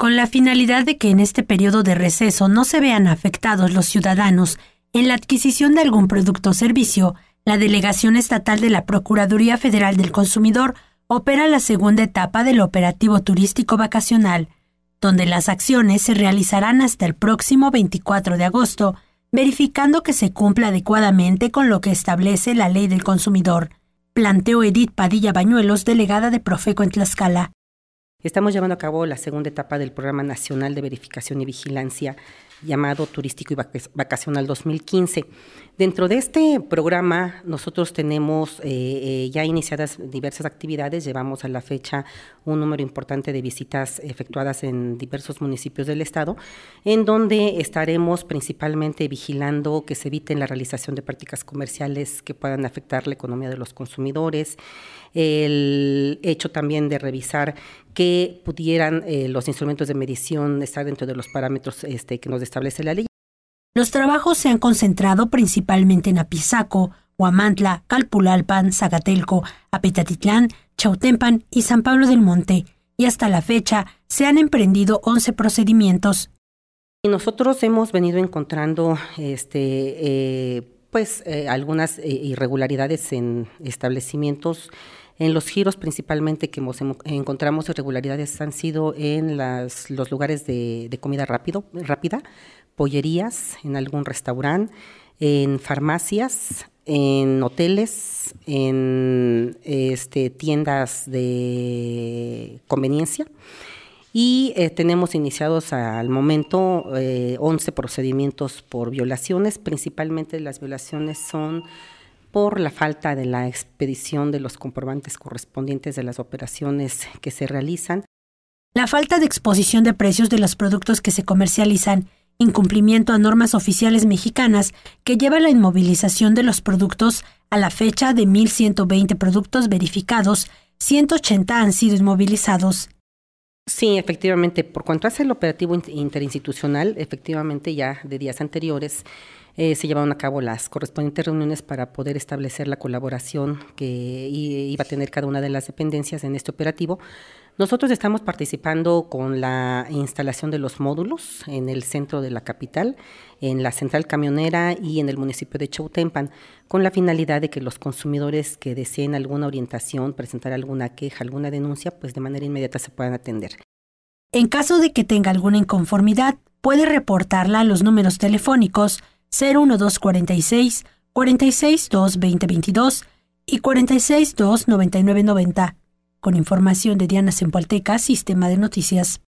con la finalidad de que en este periodo de receso no se vean afectados los ciudadanos en la adquisición de algún producto o servicio, la Delegación Estatal de la Procuraduría Federal del Consumidor opera la segunda etapa del operativo turístico vacacional, donde las acciones se realizarán hasta el próximo 24 de agosto, verificando que se cumpla adecuadamente con lo que establece la Ley del Consumidor, planteó Edith Padilla Bañuelos, delegada de Profeco en Tlaxcala. Estamos llevando a cabo la segunda etapa del Programa Nacional de Verificación y Vigilancia llamado Turístico y Vacacional 2015. Dentro de este programa nosotros tenemos eh, eh, ya iniciadas diversas actividades, llevamos a la fecha un número importante de visitas efectuadas en diversos municipios del estado, en donde estaremos principalmente vigilando que se eviten la realización de prácticas comerciales que puedan afectar la economía de los consumidores, el hecho también de revisar que pudieran eh, los instrumentos de medición estar dentro de los parámetros este, que nos establece la ley. Los trabajos se han concentrado principalmente en Apizaco, Huamantla, Calpulalpan, Zagatelco, Apetatitlán, Chautempan y San Pablo del Monte, y hasta la fecha se han emprendido 11 procedimientos. Y nosotros hemos venido encontrando este, eh, pues eh, algunas eh, irregularidades en establecimientos. En los giros principalmente que hemos, encontramos irregularidades han sido en los lugares de, comida rápido, rápida, pollerías, en algún restaurante, en farmacias, en hoteles, en este, tiendas de conveniencia y eh, tenemos iniciados al momento 11 eh, procedimientos por violaciones, principalmente las violaciones son por la falta de la expedición de los comprobantes correspondientes de las operaciones que se realizan. La falta de exposición de precios de los productos que se comercializan, incumplimiento a normas oficiales mexicanas que lleva a la inmovilización de los productos a la fecha de 1.120 productos verificados, 180 han sido inmovilizados Sí, efectivamente, por cuanto hace el operativo interinstitucional, efectivamente ya de días anteriores eh, se llevaron a cabo las correspondientes reuniones para poder establecer la colaboración que iba a tener cada una de las dependencias en este operativo. Nosotros estamos participando con la instalación de los módulos en el centro de la capital, en la central camionera y en el municipio de Chautempan, con la finalidad de que los consumidores que deseen alguna orientación, presentar alguna queja, alguna denuncia, pues de manera inmediata se puedan atender. En caso de que tenga alguna inconformidad, puede reportarla a los números telefónicos 01246 462 2022 y 462 9990 con información de Diana Sempualteca, Sistema de Noticias.